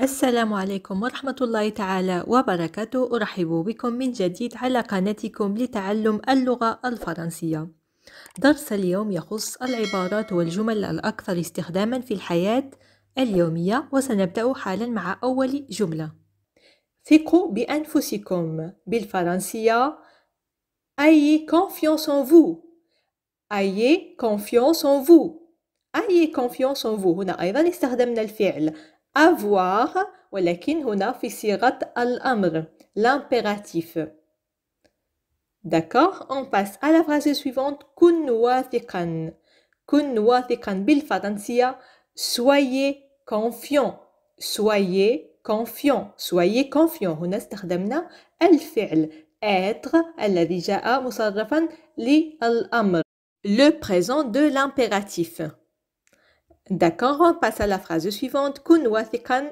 السلام عليكم ورحمة الله تعالى وبركاته أرحب بكم من جديد على قناتكم لتعلم اللغة الفرنسية درس اليوم يخص العبارات والجمل الأكثر استخداما في الحياة اليومية وسنبدأ حالا مع أول جملة ثقوا بأنفسكم بالفرنسية أي confiance en vous أي confiance en vous أي confiance en vous هنا أيضا استخدمنا الفعل avoir ولكن هنا في AL-AMR, l'impératif D'accord On passe à la phrase suivante KUN كن واثقا كن bil بالفرنسية soyez confiant soyez confiant soyez confiant هنا استخدمنا الفعل être الذي جاء مصرفا amr le présent de l'impératif D'accord, on passe à la phrase suivante. كن واثقا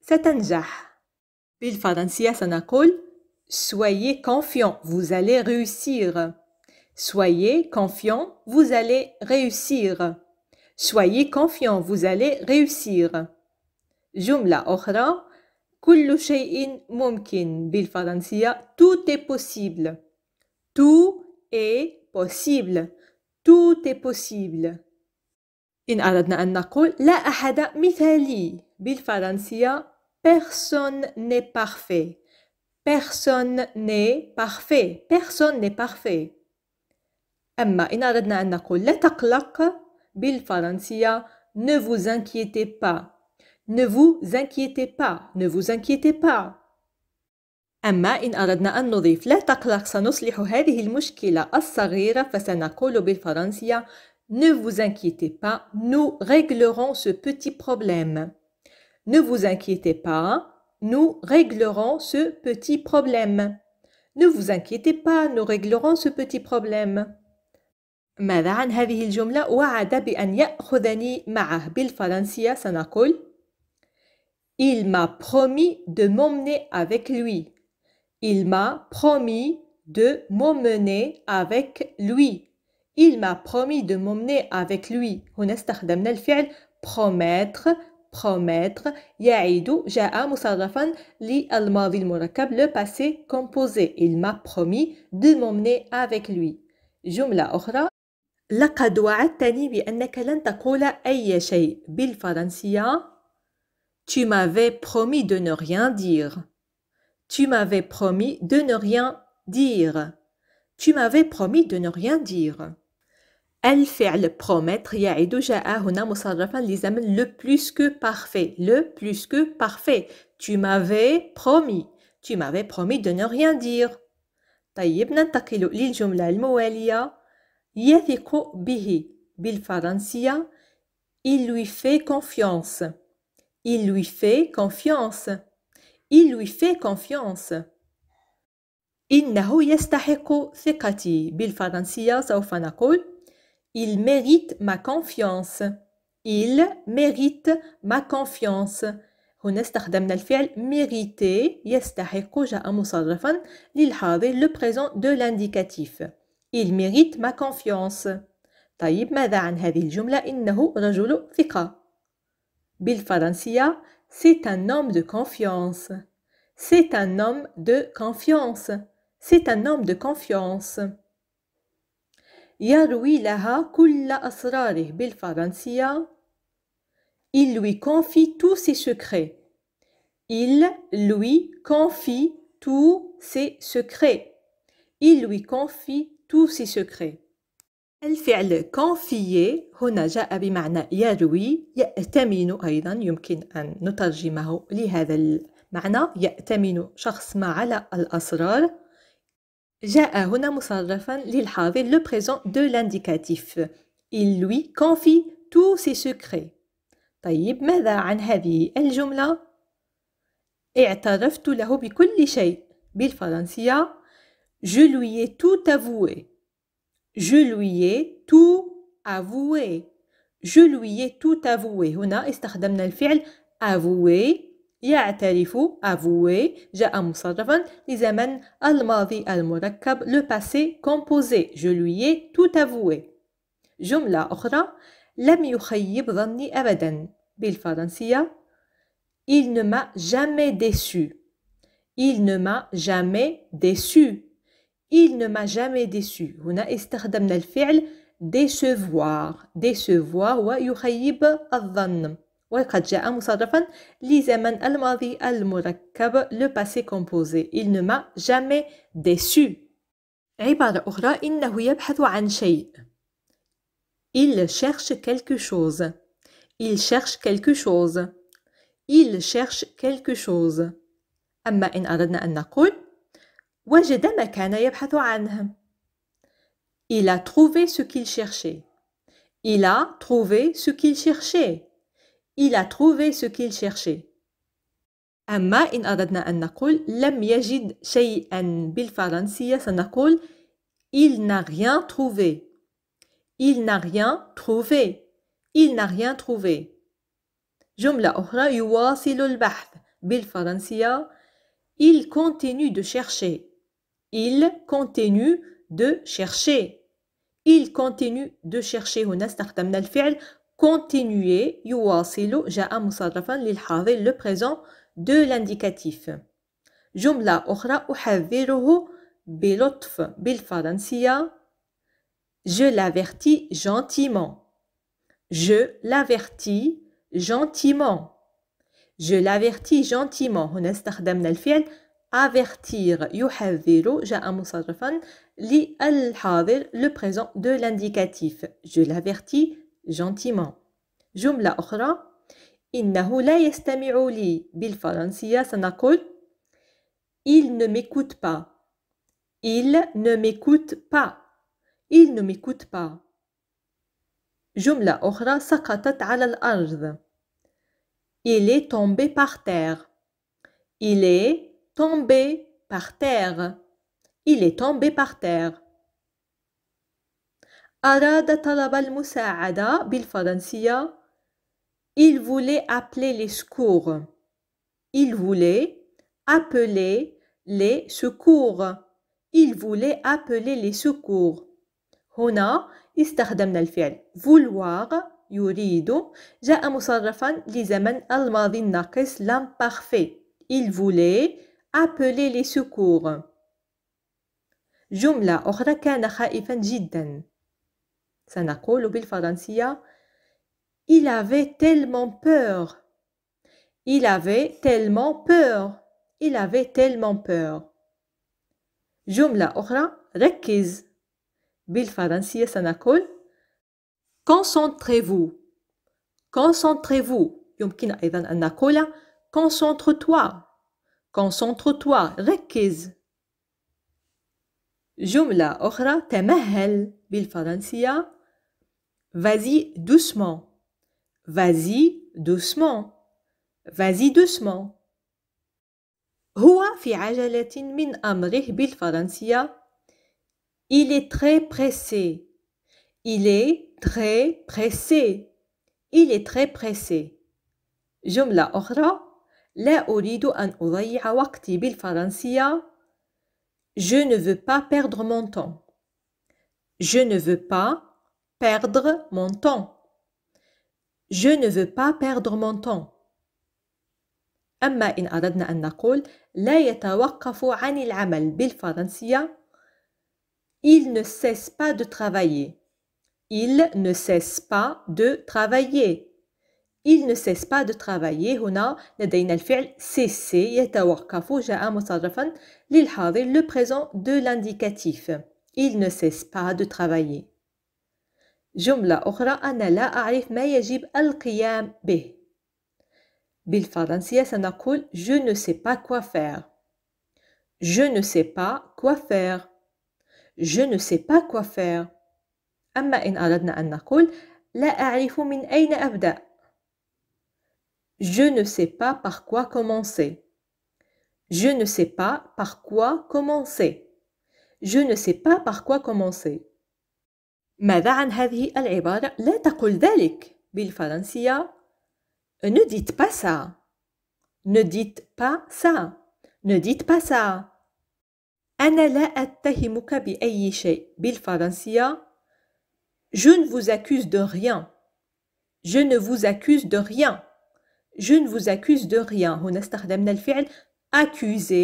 ستنجح. بالفرنسية سنقول Soyez confiant, vous allez réussir. Soyez confiant, vous allez réussir. Soyez confiant, vous allez réussir. Jumla أخرى كل Mumkin. ممكن بالفرنسية tout est possible. Tout est possible. Tout est possible. إن أردنا أن نقول لا أحد مثالي بالفرنسية personne n'est parfait personne n'est parfait personne n'est parfait أما إن أردنا أن نقول لا تقلق بالفرنسية ne vous inquiétez pas ne vous inquiétez pas ne vous inquiétez pas أما إن أردنا أن نضيف لا تقلق سنصلح هذه المشكلة الصغيرة فسنقول بالفرنسية Ne vous inquiétez pas, nous réglerons ce petit problème. Ne vous inquiétez pas, nous réglerons ce petit problème. Ne vous inquiétez pas, nous réglerons ce petit problème. Il m'a promis de m'emmener avec lui. Il m'a promis de m'emmener avec lui. Il m'a promis de m'emmener avec lui. On a استخدمنا الفعل promettre promettre يعيد جاء مصرفا للماضي المركب le passé composé. Il m'a promis de m'emmener avec lui. جملة أخرى لقد وعدتني بأنك لن تقول أي شيء Tu m'avais promis de ne rien dire. Tu m'avais promis de ne rien dire. Tu m'avais promis de ne rien dire. الفعل promettre يعد جاء هنا مصرفا لزمن le plus que parfait le plus que parfait tu m'avais promis tu m'avais promis de ne rien dire طيب ننتقل للجملة الموالية يثق به بالفرنسية il lui fait confiance il lui fait confiance il lui fait confiance إنه يستحق ثقتي بالفرنسية سوف نقول il mérite ma confiance. Il mérite ma confiance. هنا استخدمنا الفعل mériter يستحق جاء مصرفا للحاضر le présent de l'indicatif. Il mérite ma confiance. طيب ماذا عن هذه الجملة إنه رجل ثقة بالفرنسية c'est un homme de confiance c'est un homme de confiance c'est un homme de confiance يروي لها كل أسراره بالفرنسية Il lui confie tous ses secrets. Il lui confie tous ses secrets. Il lui confie tous ses secrets. الفعل confier هنا جاء بمعنى يروي يأتمن أيضا يمكن أن نترجمه لهذا المعنى يأتمن شخص ما على الأسرار جاء هنا مصرفا للحاضر لو بريزون دو لانديكاتيف Il lui confie tous ses secrets. طيب ماذا عن هذه الجمله اعترفت له بكل شيء. بالفرنسيه Je lui ai tout avoué. Je lui ai tout avoué. Je lui ai tout avoué. هنا استخدمنا الفعل avouer يعترف avouer جاء مصرفا لزمن الماضي المركب le passé composé je lui ai tout avoué جملة أخرى لم يخيب ظني أبدا بالفرنسية Il ne m'a jamais déçu Il ne m'a jamais déçu Il ne m'a jamais déçu هنا استخدمنا الفعل décevoir décevoir ويخيب الظن وقد جاء مصادفا لزمن الماضي المركب le passé composé il ne m'a jamais déçu عبارة أخرى إنه يبحث عن شيء il cherche quelque chose il cherche quelque chose il cherche quelque chose أما إن أردنا أن نقول وجد ما كان يبحث عنه il a trouvé ce qu'il cherchait il a trouvé ce qu'il cherchait il a trouvé ce qu'il cherchait. أما إن أردنا أن نقول لم يجد شيئا بالفرنسية سنقول Il n'a rien trouvé. Il n'a rien trouvé. Il n'a rien trouvé. جملة أخرى يواصل البحث بالفرنسية Il continue de chercher. Il continue de chercher. Il continue de chercher. هنا استخدمنا الفعل Continuer, yuāsiru, ja'a musarrafan, le présent de l'indicatif. Jumla okhra, uhaviruhu, bilotf, Bilfaransia Je l'avertis gentiment. Je l'avertis gentiment. Je l'avertis gentiment. On a utilisé le avertir, yuhaviru, ja'a musarrafan, le présent de l'indicatif. Je l'avertis gentiment gentiment. جملة أخرى إنه لا يستمع لي بالفرنسية Il ne m'écoute pas. Il ne m'écoute pas. Il ne m'écoute pas. Jumla أخرى سقطت على الأرض. Il est tombé par terre. Il est tombé par terre. Il est tombé par terre. أراد طلب المساعدة بالفرنسية Il voulait appeler les secours. Il voulait appeler les secours. Il voulait appeler les secours. هنا استخدمنا الفعل vouloir يريد جاء مصرفا لزمن الماضي الناقص l'imparfait. Il voulait appeler les secours. جملة أخرى كان خائفا جدا. سنقول بالفرنسية Il avait tellement peur. Il avait tellement peur. Il avait tellement peur. جملة أخرى ركز بالفرنسية Sanakol. Concentrez-vous. Concentrez-vous. يمكن أيضا أن نقول Concentre-toi. Concentre-toi. ركز. جملة أخرى تمهل بالفرنسية Vas-y doucement. Vas-y doucement. Vas-y doucement. هو في عجلة من Il est très pressé. Il est très pressé. Il est très pressé. جملة أخرى لا أريد أن أضيع وقتي بالفرنسية. Je ne veux pas perdre mon temps. Je ne veux pas perdre mon temps. Je ne veux pas perdre mon temps. أما إن أردنا أن نقول لا عن العمل Il ne cesse pas de travailler. Il ne cesse pas de travailler. Il ne cesse pas de travailler هنا لدينا الفعل cesser يتوقف جاء مصرفا للحاضر le présent de l'indicatif. Il ne cesse pas de travailler. جملة أخرى أنا لا أعرف ما يجب القيام به بالفرنسية سنقول Je ne sais pas quoi faire Je ne sais pas quoi faire Je ne sais pas quoi faire أما إن أردنا أن نقول لا أعرف من أين أبدأ Je ne sais pas par quoi commencer Je ne sais pas par quoi commencer Je ne sais pas par quoi commencer ماذا عن هذه العبارة؟ لا تقل ذلك بالفرنسية ne dites pas ça ne dites pas ça ne dites pas ça أنا لا أتهمك بأي شيء بالفرنسية Je ne vous accuse de rien Je ne vous accuse de rien Je ne vous accuse de rien هنا استخدمنا الفعل accuser